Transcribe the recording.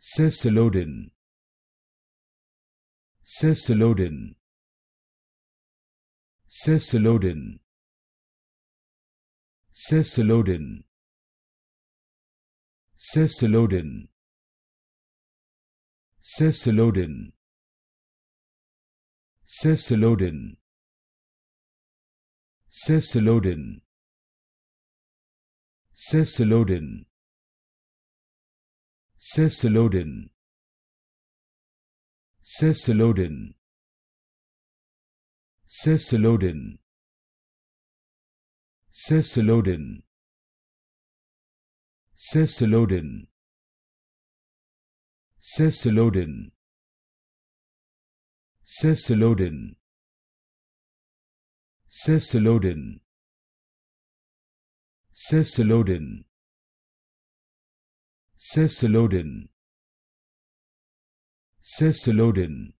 Self-Solodin. Self-Solodin. Self-Solodin. Self-Solodin. Self-Solodin. Self-Solodin. Self-Solodin. Self-Solodin. Self-Solodin. Self-Solodin. Self-Solodin. Self-Solodin. Self-Solodin. Self-Solodin. self Self-Solodin. self Self-Solodin. Self-Solodin.